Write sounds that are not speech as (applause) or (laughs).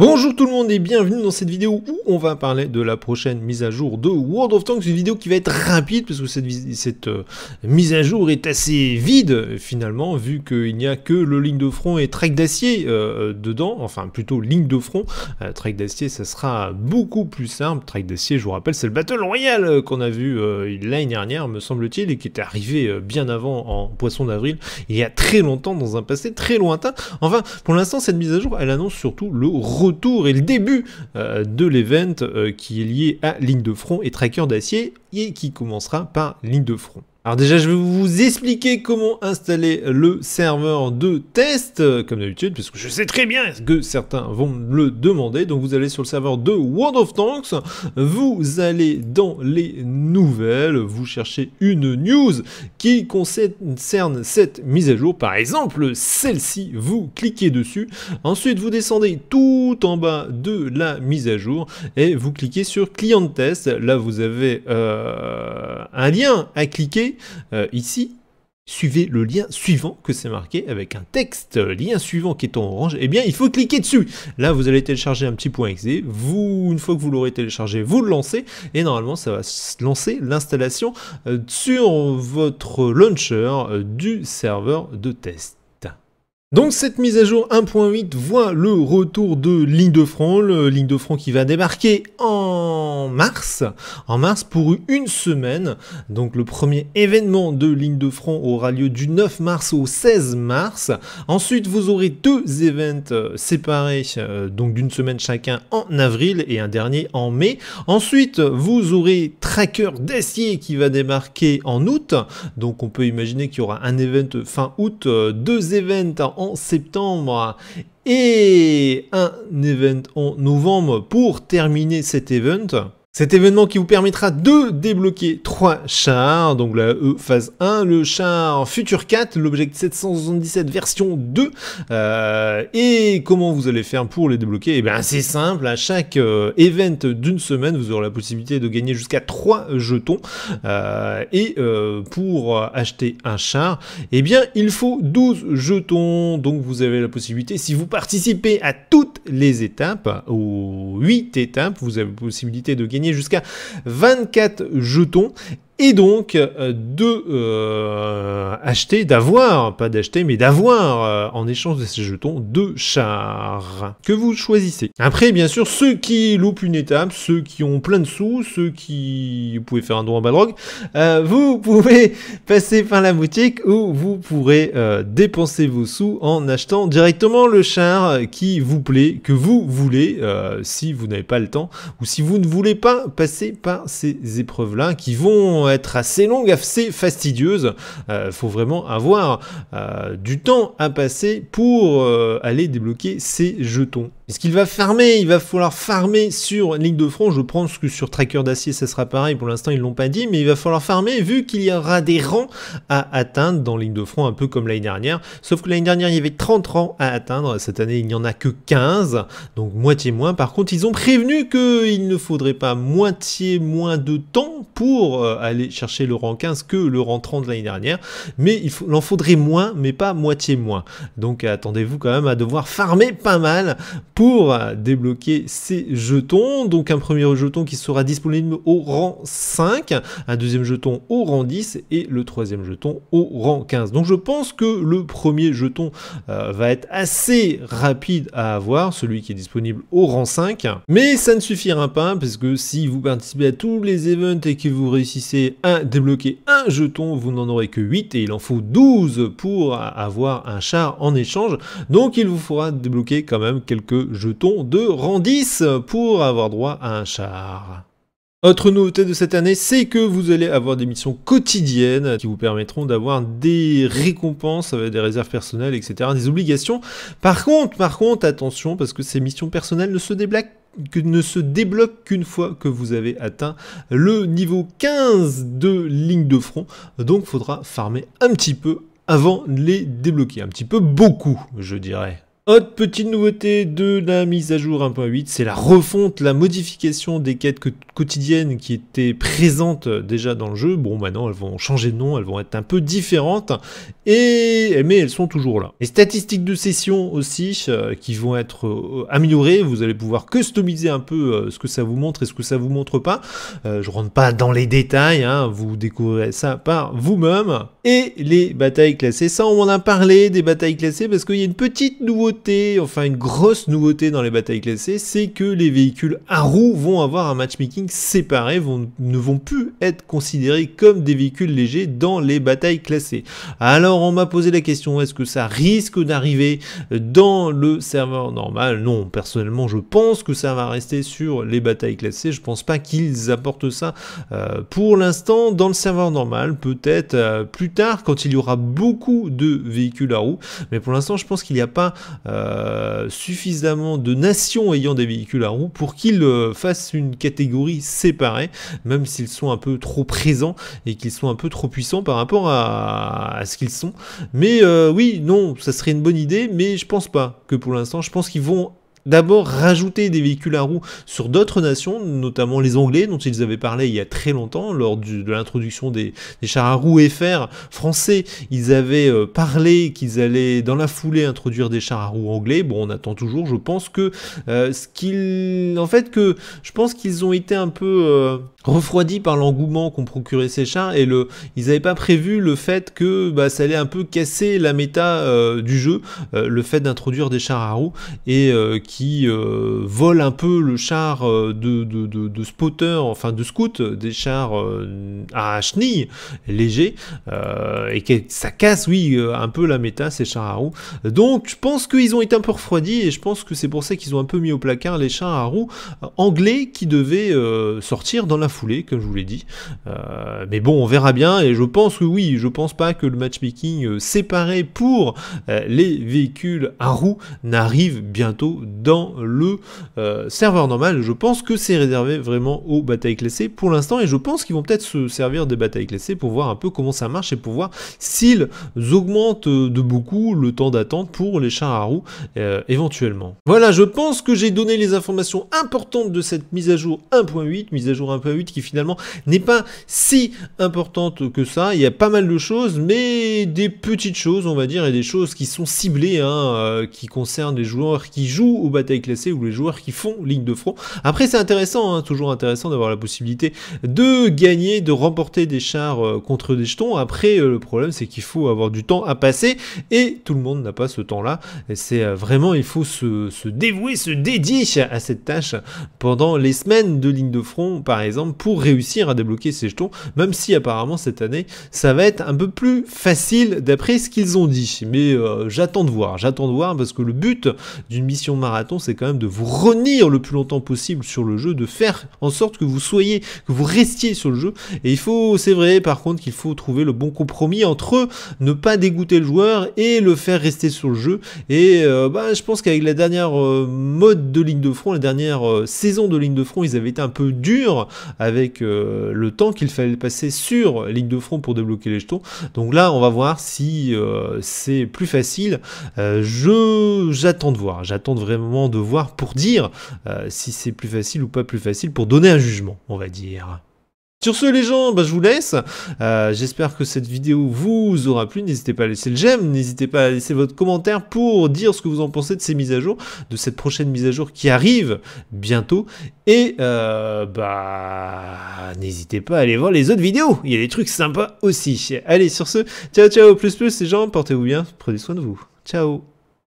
Bonjour tout le monde et bienvenue dans cette vidéo où on va parler de la prochaine mise à jour de World of Tanks, une vidéo qui va être rapide parce que cette, euh, mise à jour est assez vide finalement vu qu'il n'y a que le ligne de front et track d'acier euh, euh, dedans, enfin plutôt ligne de front, track d'acier ça sera beaucoup plus simple, track d'acier je vous rappelle c'est le Battle Royale qu'on a vu l'année dernière me semble-t-il et qui était arrivé bien avant en poisson d'avril il y a très longtemps dans un passé très lointain, enfin pour l'instant cette mise à jour elle annonce surtout le retour tour et le début euh, de l'event euh, qui est lié à ligne de front et tracker d'acier et qui commencera par ligne de front. Alors déjà, je vais vous expliquer comment installer le serveur de test, comme d'habitude, parce que je sais très bien que certains vont me le demander. Donc vous allez sur le serveur de World of Tanks, vous allez dans les nouvelles, vous cherchez une news qui concerne cette mise à jour. Par exemple, celle-ci, vous cliquez dessus. Ensuite, vous descendez tout en bas de la mise à jour et vous cliquez sur Client Test. Là, vous avez euh, un lien à cliquer euh, ici, suivez le lien suivant que c'est marqué avec un texte euh, lien suivant qui est en orange, et eh bien il faut cliquer dessus. Là vous allez télécharger un petit point .exe, vous, une fois que vous l'aurez téléchargé, vous le lancez et normalement ça va lancer l'installation euh, sur votre launcher du serveur de test. Donc cette mise à jour 1.8 voit le retour de Ligne de Front, Ligne de Front qui va débarquer en mars, en mars pour une semaine. Donc le premier événement de Ligne de Front aura lieu du 9 mars au 16 mars. Ensuite vous aurez deux événements euh, séparés, euh, donc d'une semaine chacun en avril et un dernier en mai. Ensuite vous aurez Tracker d'acier qui va débarquer en août. Donc on peut imaginer qu'il y aura un événement fin août, euh, deux événements en en septembre et un event en novembre pour terminer cet event. Cet événement qui vous permettra de débloquer 3 chars, donc la E phase 1, le char Future 4, l'objet 777 version 2. Euh, et comment vous allez faire pour les débloquer Et eh bien c'est simple, à chaque euh, event d'une semaine, vous aurez la possibilité de gagner jusqu'à 3 jetons. Euh, et pour acheter un char, eh bien il faut 12 jetons. Donc vous avez la possibilité, si vous participez à toutes les étapes, aux 8 étapes, vous avez la possibilité de gagner jusqu'à 24 jetons et donc euh, de euh, acheter, d'avoir, pas d'acheter, mais d'avoir euh, en échange de ces jetons deux chars que vous choisissez. Après, bien sûr, ceux qui loupent une étape, ceux qui ont plein de sous, ceux qui vous pouvez faire un don en balrog, vous (laughs) pouvez passer par la boutique où vous pourrez dépenser vos sous en achetant directement le char qui vous plaît, que vous voulez, si vous n'avez pas le temps ou si vous ne voulez pas passer par ces épreuves-là qui vont être assez longue, assez fastidieuse. il euh, faut vraiment avoir euh, du temps à passer pour euh, aller débloquer ces jetons. Est-ce qu'il va farmer, il va falloir farmer sur Ligue de Front. Je pense que sur Tracker d'Acier, ça sera pareil. Pour l'instant, ils l'ont pas dit, mais il va falloir farmer vu qu'il y aura des rangs à atteindre dans Ligue de Front, un peu comme l'année dernière. Sauf que l'année dernière, il y avait 30 rangs à atteindre. Cette année, il n'y en a que 15, donc moitié moins. Par contre, ils ont prévenu qu'il ne faudrait pas moitié moins de temps pour euh, aller chercher le rang 15 que le rang 30 de l'année dernière. Mais il en faudrait moins, mais pas moitié moins. Donc attendez-vous quand même à devoir farmer pas mal. Pour pour débloquer ces jetons. Donc un premier jeton qui sera disponible au rang 5, un deuxième jeton au rang 10 et le troisième jeton au rang 15. Donc je pense que le premier jeton euh, va être assez rapide à avoir, celui qui est disponible au rang 5. Mais ça ne suffira pas parce que si vous participez à tous les events et que vous réussissez à débloquer un jeton, vous n'en aurez que 8 et il en faut 12 pour avoir un char en échange. Donc il vous faudra débloquer quand même quelques jetons de Randis pour avoir droit à un char. Autre nouveauté de cette année, c'est que vous allez avoir des missions quotidiennes qui vous permettront d'avoir des récompenses, euh, des réserves personnelles, etc., des obligations. Par contre, par contre, attention, parce que ces missions personnelles ne se débloquent ne se qu'une fois que vous avez atteint le niveau 15 de ligne de front. Donc il faudra farmer un petit peu avant de les débloquer. Un petit peu beaucoup, je dirais. Autre petite nouveauté de la mise à jour 1.8, c'est la refonte, la modification des quêtes que quotidiennes qui étaient présentes euh, déjà dans le jeu, bon maintenant elles vont changer de nom, elles vont être un peu différentes, et mais elles sont toujours là. Les statistiques de session aussi euh, qui vont être euh, améliorées, vous allez pouvoir customiser un peu ce que ça vous montre et ce que ça vous montre pas. je rentre pas dans les détails, hein, vous découvrez ça par vous-même. Et les batailles classées, ça on en a parlé des batailles classées parce qu'il y a une petite nouveauté, enfin une grosse nouveauté dans les batailles classées, c'est que les véhicules à roues vont avoir un matchmaking séparés vont, ne vont plus être considérés comme des véhicules légers dans les batailles classées. Alors on m'a posé la question, est-ce que ça risque d'arriver dans le serveur normal Non, personnellement je pense que ça va rester sur les batailles classées, je pense pas qu'ils apportent ça euh, pour l'instant dans le serveur normal, peut-être euh, plus tard quand il y aura beaucoup de véhicules à roues, mais pour l'instant je pense qu'il n'y a pas euh, suffisamment de nations ayant des véhicules à roues pour qu'ils fassent une catégorie séparés, même s'ils sont un peu trop présents et qu'ils sont un peu trop puissants par rapport à, ce qu'ils sont. Mais euh, oui, non, ça serait une bonne idée, mais je pense pas que pour l'instant, je pense qu'ils vont d'abord rajouter des véhicules à roues sur d'autres nations, notamment les Anglais, dont ils avaient parlé il y a très longtemps, lors de l'introduction des, chars à roues FR français. Ils avaient euh, parlé qu'ils allaient dans la foulée introduire des chars à roues anglais. Bon, on attend toujours. Je pense que euh, ce qu'ils, en fait, que je pense qu'ils ont été un peu euh, refroidis par l'engouement qu'ont procuré ces chars et le, ils n'avaient pas prévu le fait que bah, ça allait un peu casser la méta du jeu, le fait d'introduire des chars à roues et qui euh, volent un peu le char euh, de, de, de, spotter, enfin de scout, des chars euh, à chenilles légers, et que ça casse, oui, un peu la méta, ces chars à roues. Donc je pense qu'ils ont été un peu refroidis, et je pense que c'est pour ça qu'ils ont un peu mis au placard les chars à roues anglais qui devaient sortir dans la foulée, comme je vous l'ai dit. mais bon, on verra bien, et je pense que oui, je pense pas que le matchmaking séparé pour les véhicules à roues n'arrive bientôt dans le euh, serveur normal. Je pense que c'est réservé vraiment aux batailles classées pour l'instant et je pense qu'ils vont peut-être se servir des batailles classées pour voir un peu comment ça marche et pour voir s'ils augmentent euh, de beaucoup le temps d'attente pour les chars à roues euh, éventuellement. Voilà, je pense que j'ai donné les informations importantes de cette mise à jour 1.8, mise à jour 1.8 qui finalement n'est pas si importante que ça. Il y a pas mal de choses, mais des petites choses, on va dire, et des choses qui sont ciblées, hein, qui concernent les joueurs qui jouent au bataille batailles classées ou les joueurs qui font ligne de front. Après, c'est intéressant, hein, toujours intéressant d'avoir la possibilité de gagner, de remporter des chars euh, contre des jetons. Après, euh, le problème, c'est qu'il faut avoir du temps à passer et tout le monde n'a pas ce temps-là. C'est euh, vraiment, il faut se, se, dévouer, se dédier à cette tâche pendant les semaines de ligne de front, par exemple, pour réussir à débloquer ces jetons, même si apparemment cette année, ça va être un peu plus facile d'après ce qu'ils ont dit. Mais j'attends de voir, j'attends de voir parce que le but d'une mission marathon, c'est quand même de vous revenir le plus longtemps possible sur le jeu, de faire en sorte que vous soyez, que vous restiez sur le jeu. Et il faut, c'est vrai, par contre, qu'il faut trouver le bon compromis entre ne pas dégoûter le joueur et le faire rester sur le jeu. Et euh, bah, je pense qu'avec la dernière euh, mode de ligne de front, la dernière euh, saison de ligne de front, ils avaient été un peu durs avec le temps qu'il fallait passer sur ligne de front pour débloquer les jetons. Donc là, on va voir si c'est plus facile. je j'attends de voir, j'attends vraiment de voir pour dire euh, si c'est plus facile ou pas plus facile, pour donner un jugement, on va dire. Sur ce les gens, bah, je vous laisse, euh, j'espère que cette vidéo vous aura plu, n'hésitez pas à laisser le j'aime, n'hésitez pas à laisser votre commentaire pour dire ce que vous en pensez de ces mises à jour, de cette prochaine mise à jour qui arrive bientôt, et euh, bah n'hésitez pas à aller voir les autres vidéos, il y a des trucs sympas aussi. Allez sur ce, ciao ciao, plus plus les gens, portez-vous bien, prenez soin de vous, ciao